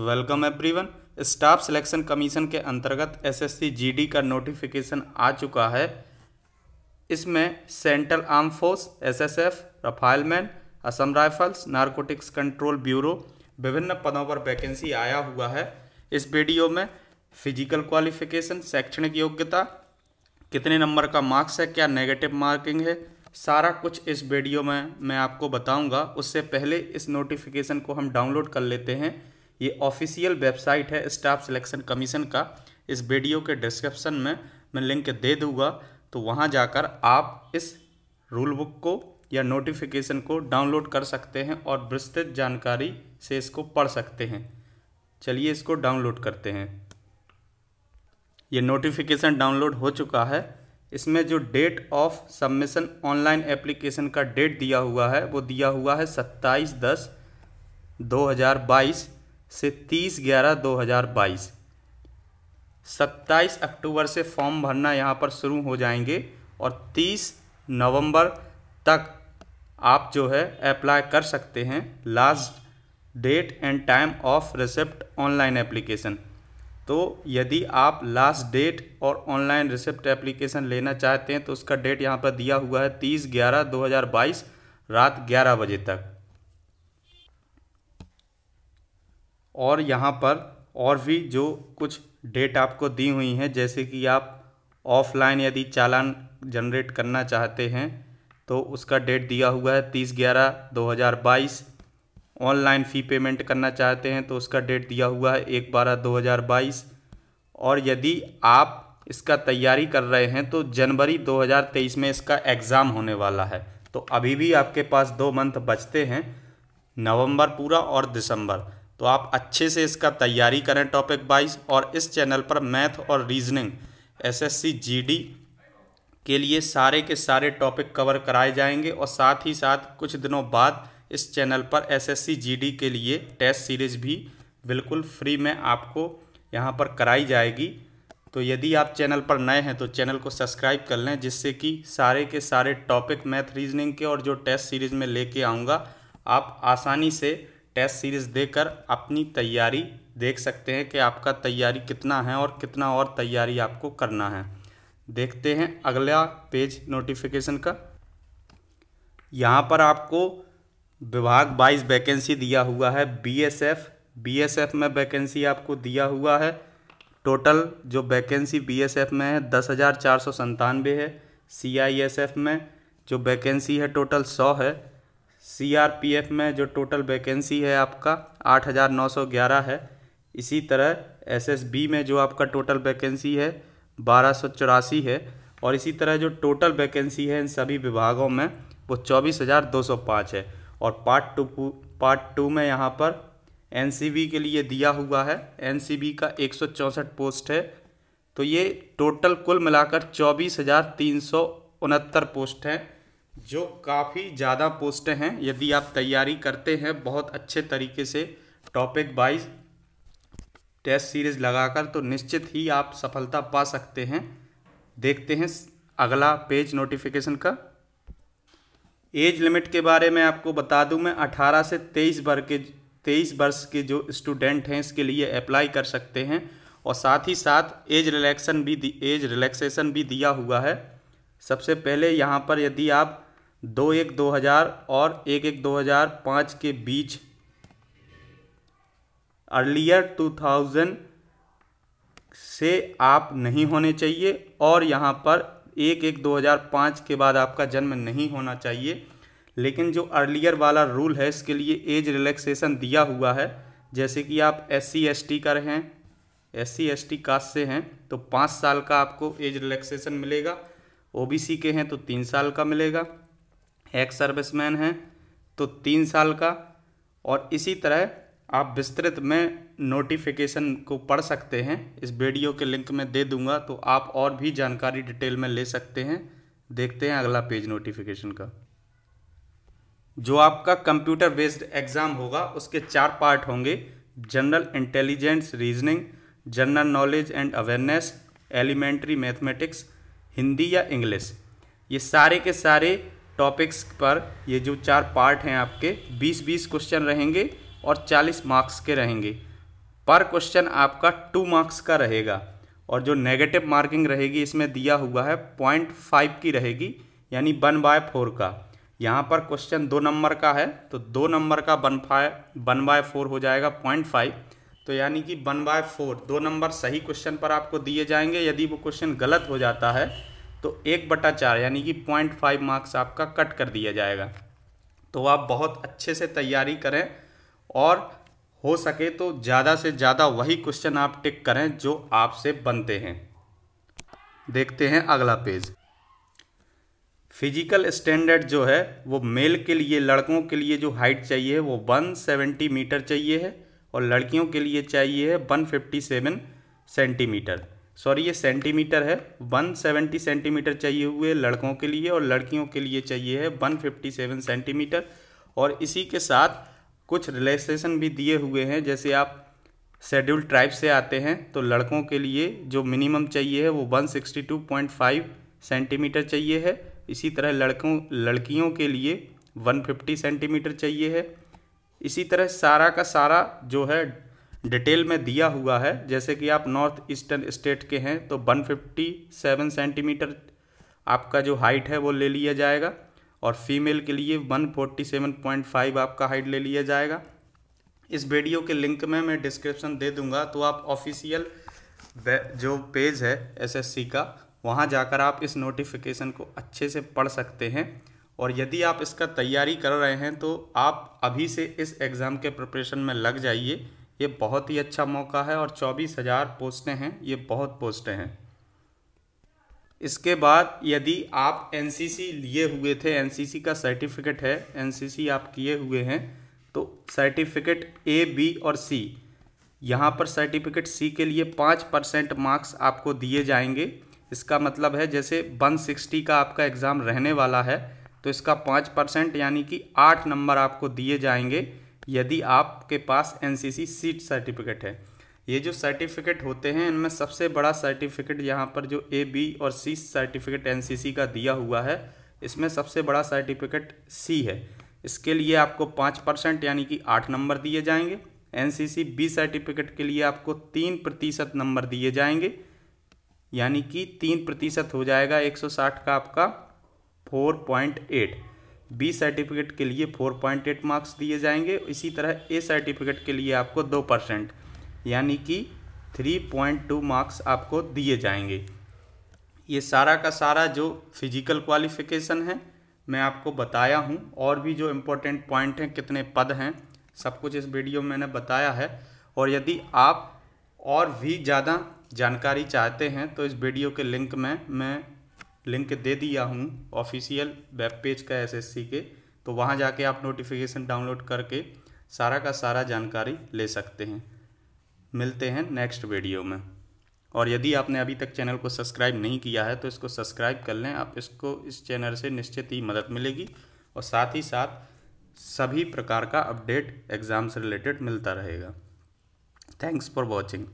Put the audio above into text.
welcome everyone staff selection commission के अंतर्गत SSC GD का नोटिफिकेशन आ चुका है इसमें central arm force SSF rifleman Assam rifles narcotics control bureau विभिन्न पदों पर वैकेंसी आया हुआ है इस वीडियो में फिजिकल क्वालिफिकेशन शैक्षणिक योग्यता कितने नंबर का मार्क्स है क्या नेगेटिव मार्किंग है सारा कुछ इस वीडियो में मैं आपको बताऊंगा उससे पहले इस नोटिफिकेशन को हम डाउनलोड कर लेते हैं ये ऑफिशियल वेबसाइट है स्टाफ सिलेक्शन कमीशन का इस वीडियो के डिस्क्रिप्शन में मैं लिंक दे दूंगा तो वहाँ जाकर आप इस रूल बुक को या नोटिफिकेशन को डाउनलोड कर सकते हैं और विस्तृत जानकारी से इसको पढ़ सकते हैं चलिए इसको डाउनलोड करते हैं ये नोटिफिकेशन डाउनलोड हो चुका है इसमें जो date of submission online application का डेट दिया हुआ है वो दिया हुआ है सत्ताईस दस दो हज़ार बाईस से तीस ग्यारह दो हज़ार बाईस सत्ताईस अक्टूबर से फॉर्म भरना यहाँ पर शुरू हो जाएंगे और तीस नवंबर तक आप जो है अप्लाई कर सकते हैं last date and time of receipt online application तो यदि आप लास्ट डेट और ऑनलाइन रिसिप्ट एप्लीकेशन लेना चाहते हैं तो उसका डेट यहाँ पर दिया हुआ है तीस ग्यारह दो हज़ार बाईस रात ग्यारह बजे तक और यहाँ पर और भी जो कुछ डेट आपको दी हुई हैं जैसे कि आप ऑफलाइन यदि चालान जनरेट करना चाहते हैं तो उसका डेट दिया हुआ है तीस ग्यारह दो हज़ार बाईस ऑनलाइन फ़ी पेमेंट करना चाहते हैं तो उसका डेट दिया हुआ है एक बारह दो हज़ार बाईस और यदि आप इसका तैयारी कर रहे हैं तो जनवरी 2023 में इसका एग्ज़ाम होने वाला है तो अभी भी आपके पास दो मंथ बचते हैं नवंबर पूरा और दिसंबर तो आप अच्छे से इसका तैयारी करें टॉपिक वाइज और इस चैनल पर मैथ और रीजनिंग एसएससी जीडी के लिए सारे के सारे टॉपिक कवर कराए जाएंगे और साथ ही साथ कुछ दिनों बाद इस चैनल पर एसएससी जीडी के लिए टेस्ट सीरीज भी बिल्कुल फ्री में आपको यहाँ पर कराई जाएगी तो यदि आप चैनल पर नए हैं तो चैनल को सब्सक्राइब कर लें जिससे कि सारे के सारे टॉपिक मैथ रीजनिंग के और जो टेस्ट सीरीज में लेके आऊँगा आप आसानी से टेस्ट सीरीज़ देकर अपनी तैयारी देख सकते हैं कि आपका तैयारी कितना है और कितना और तैयारी आपको करना है देखते हैं अगला पेज नोटिफिकेशन का यहाँ पर आपको विभाग बाईस वैकेंसी दिया हुआ है बीएसएफ बीएसएफ में वैकेंसी आपको दिया हुआ है टोटल जो वैकेंसी बीएसएफ में है दस हज़ार चार सौ संतानवे है एफ में जो वैकेंसी है टोटल सौ है सीआरपीएफ में जो टोटल वैकेंसी है आपका आठ हज़ार नौ सौ ग्यारह है इसी तरह एसएसबी में जो आपका टोटल वैकेंसी है बारह सौ चौरासी है और इसी तरह जो टोटल वैकेंसी है इन सभी विभागों में वो चौबीस हज़ार दो सौ पाँच है और पार्ट टू पार्ट टू में यहाँ पर एन के लिए दिया हुआ है एन का एक पोस्ट है तो ये टोटल कुल मिलाकर चौबीस हज़ार तीन सौ उनहत्तर पोस्ट हैं जो काफ़ी ज़्यादा पोस्ट हैं यदि आप तैयारी करते हैं बहुत अच्छे तरीके से टॉपिक वाइज टेस्ट सीरीज लगाकर तो निश्चित ही आप सफलता पा सकते हैं देखते हैं अगला पेज नोटिफिकेशन का एज लिमिट के बारे में आपको बता दूं मैं 18 से 23 वर्ग के 23 वर्ष के जो स्टूडेंट हैं इसके लिए अप्लाई कर सकते हैं और साथ ही साथ एज रिलैक्सन भी एज रिलैक्सेशन भी दिया हुआ है सबसे पहले यहाँ पर यदि आप दो एक दो हज़ार और एक एक दो हज़ार पाँच के बीच अर्लियर टू थाउजेंड से आप नहीं होने चाहिए और यहाँ पर एक एक दो हज़ार पाँच के बाद आपका जन्म नहीं होना चाहिए लेकिन जो अर्लियर वाला रूल है इसके लिए एज रिलैक्सेशन दिया हुआ है जैसे कि आप एस सी एस टी का रहें S C S T caste से हैं तो पाँच साल का आपको एज रिलैक्सेशन मिलेगा ओबीसी के हैं तो तीन साल का मिलेगा एक्स सर्विसमैन हैं तो तीन साल का और इसी तरह आप विस्तृत में नोटिफिकेशन को पढ़ सकते हैं इस वीडियो के लिंक में दे दूंगा तो आप और भी जानकारी डिटेल में ले सकते हैं देखते हैं अगला पेज नोटिफिकेशन का जो आपका कंप्यूटर बेस्ड एग्ज़ाम होगा उसके चार पार्ट होंगे general intelligence reasoning general knowledge and awareness elementary mathematics Hindi या इंग्लिश ये सारे के सारे टॉपिक्स पर ये जो चार पार्ट हैं आपके 20-20 क्वेश्चन रहेंगे और 40 मार्क्स के रहेंगे पर क्वेश्चन आपका टू मार्क्स का रहेगा और जो नेगेटिव मार्किंग रहेगी इसमें दिया हुआ है पॉइंट फाइव की रहेगी यानी वन बाय फोर का यहाँ पर क्वेश्चन दो नंबर का है तो दो नंबर का one five one by four हो जाएगा पॉइंट फाइव तो यानी कि वन बाय फोर दो नंबर सही क्वेश्चन पर आपको दिए जाएंगे यदि वो क्वेश्चन गलत हो जाता है तो एक बटा चार यानी कि पॉइंट फाइव मार्क्स आपका कट कर दिया जाएगा तो आप बहुत अच्छे से तैयारी करें और हो सके तो ज़्यादा से ज़्यादा वही क्वेश्चन आप टिक करें जो आपसे बनते हैं देखते हैं अगला पेज फिजिकल स्टैंडर्ड जो है वो मेल के लिए लड़कों के लिए जो हाइट चाहिए वो सेवेंटी मीटर चाहिए है और लड़कियों के लिए चाहिए है one fifty seven centimetre sorry ये सेंटीमीटर है वन सेवेंटी सेंटीमीटर चाहिए हुए लड़कों के लिए और लड़कियों के लिए चाहिए है वन फिफ्टी सेवन सेंटीमीटर और इसी के साथ कुछ रिलैक्सेशन भी दिए हुए हैं जैसे आप शेड्यूल ट्राइब से आते हैं तो लड़कों के लिए जो मिनिमम चाहिए है वो 162.5 सेंटीमीटर चाहिए है इसी तरह लड़कों लड़कियों के लिए 150 सेंटीमीटर चाहिए है इसी तरह सारा का सारा जो है डिटेल में दिया हुआ है जैसे कि आप नॉर्थ ईस्टर्न स्टेट के हैं तो 157 सेंटीमीटर आपका जो हाइट है वो ले लिया जाएगा और फीमेल के लिए 147.5 आपका हाइट ले लिया जाएगा इस वीडियो के लिंक में मैं डिस्क्रिप्शन दे दूंगा तो आप ऑफिशियल जो पेज है एसएससी का वहाँ जाकर आप इस नोटिफिकेशन को अच्छे से पढ़ सकते हैं और यदि आप इसका तैयारी कर रहे हैं तो आप अभी से इस एग्ज़ाम के प्रिपरेशन में लग जाइए ये बहुत ही अच्छा मौका है और चौबीस हज़ार पोस्टें हैं ये बहुत पोस्टें हैं इसके बाद यदि आप एन लिए हुए थे एन का सर्टिफिकेट है एन आप किए हुए हैं तो सर्टिफिकेट ए बी और सी यहाँ पर सर्टिफिकेट सी के लिए पाँच परसेंट मार्क्स आपको दिए जाएंगे इसका मतलब है जैसे सिक्सटी का आपका एग्ज़ाम रहने वाला है तो इसका पाँच परसेंट यानी कि आठ नंबर आपको दिए जाएंगे यदि आपके पास एन सीट सर्टिफिकेट है ये जो सर्टिफिकेट होते हैं इनमें सबसे बड़ा सर्टिफिकेट यहाँ पर जो ए बी और सी सर्टिफिकेट एन का दिया हुआ है इसमें सबसे बड़ा सर्टिफिकेट सी है इसके लिए आपको पाँच परसेंट यानी कि आठ नंबर दिए जाएंगे एन बी सर्टिफिकेट के लिए आपको तीन प्रतिशत नंबर दिए जाएंगे यानी कि तीन प्रतिशत हो जाएगा 160 का आपका four point eight B certificate के लिए फोर पॉइंट एट मार्क्स दिए जाएंगे इसी तरह ए सर्टिफिकेट के लिए आपको दो परसेंट यानी कि थ्री पॉइंट टू मार्क्स आपको दिए जाएंगे ये सारा का सारा जो फिजिकल क्वालिफिकेशन है मैं आपको बताया हूँ और भी जो इम्पोर्टेंट पॉइंट हैं कितने पद हैं सब कुछ इस वीडियो में मैंने बताया है और यदि आप और भी ज़्यादा जानकारी चाहते हैं तो इस वीडियो के लिंक में मैं लिंक दे दिया हूँ ऑफिशियल वेब पेज का एसएससी के तो वहाँ जाके आप नोटिफिकेशन डाउनलोड करके सारा का सारा जानकारी ले सकते हैं मिलते हैं नेक्स्ट वीडियो में और यदि आपने अभी तक चैनल को सब्सक्राइब नहीं किया है तो इसको सब्सक्राइब कर लें आप इसको इस चैनल से निश्चित ही मदद मिलेगी और साथ ही साथ सभी प्रकार का अपडेट एग्ज़ाम से रिलेटेड मिलता रहेगा थैंक्स फॉर वॉचिंग